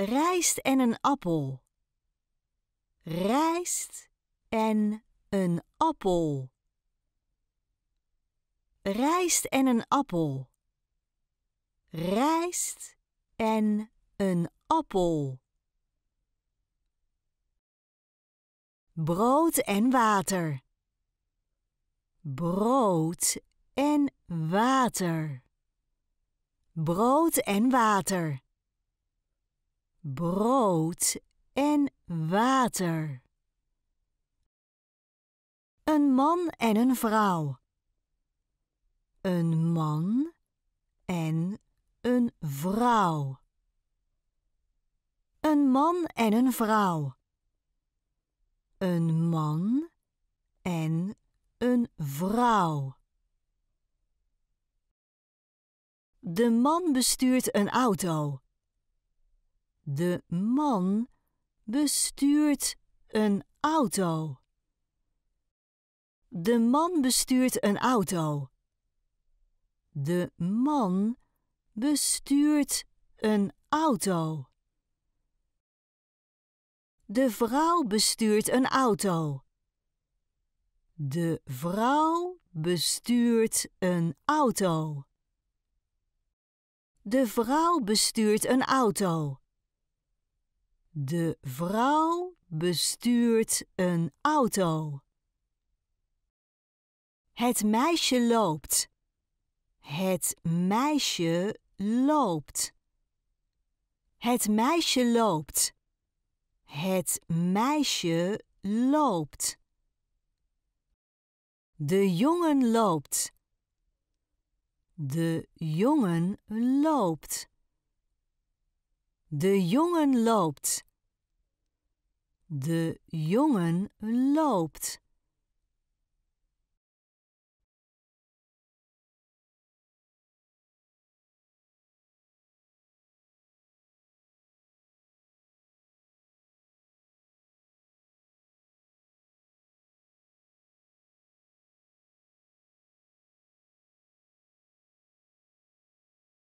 Rijst en een appel. Rijst en een appel. Rijst en een appel. Rijst en een appel. Brood en water. Brood en water. Brood en water brood en water. Een man en een vrouw. Een man en een vrouw. Een man en een vrouw. Een man en een vrouw. De man bestuurt een auto. De man bestuurt een auto. De man bestuurt een auto. De man bestuurt een auto. De vrouw bestuurt een auto. De vrouw bestuurt een auto. De vrouw bestuurt een auto. De vrouw bestuurt een auto. Het meisje loopt. Het meisje loopt. Het meisje loopt. Het meisje loopt. De jongen loopt. De jongen loopt. De jongen loopt. De jongen loopt.